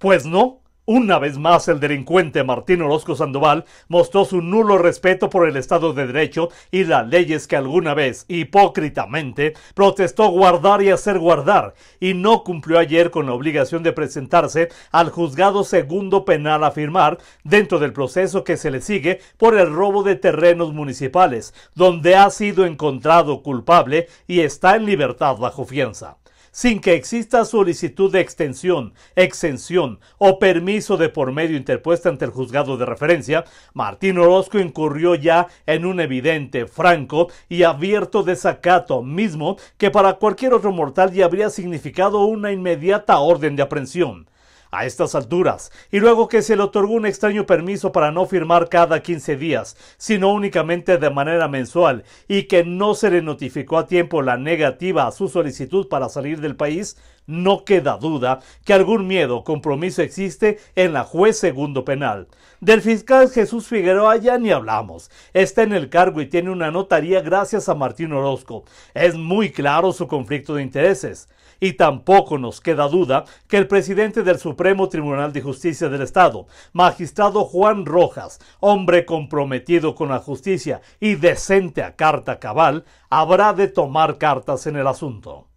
Pues no, una vez más, el delincuente Martín Orozco Sandoval mostró su nulo respeto por el Estado de Derecho y las leyes que alguna vez, hipócritamente, protestó guardar y hacer guardar, y no cumplió ayer con la obligación de presentarse al juzgado segundo penal a firmar dentro del proceso que se le sigue por el robo de terrenos municipales, donde ha sido encontrado culpable y está en libertad bajo fianza sin que exista solicitud de extensión, exención o permiso de por medio interpuesta ante el juzgado de referencia, Martín Orozco incurrió ya en un evidente, franco y abierto desacato mismo que para cualquier otro mortal ya habría significado una inmediata orden de aprehensión a estas alturas, y luego que se le otorgó un extraño permiso para no firmar cada 15 días, sino únicamente de manera mensual, y que no se le notificó a tiempo la negativa a su solicitud para salir del país, no queda duda que algún miedo o compromiso existe en la juez segundo penal. Del fiscal Jesús Figueroa ya ni hablamos. Está en el cargo y tiene una notaría gracias a Martín Orozco. Es muy claro su conflicto de intereses. Y tampoco nos queda duda que el presidente del Supremo Supremo Tribunal de Justicia del Estado, magistrado Juan Rojas, hombre comprometido con la justicia y decente a carta cabal, habrá de tomar cartas en el asunto.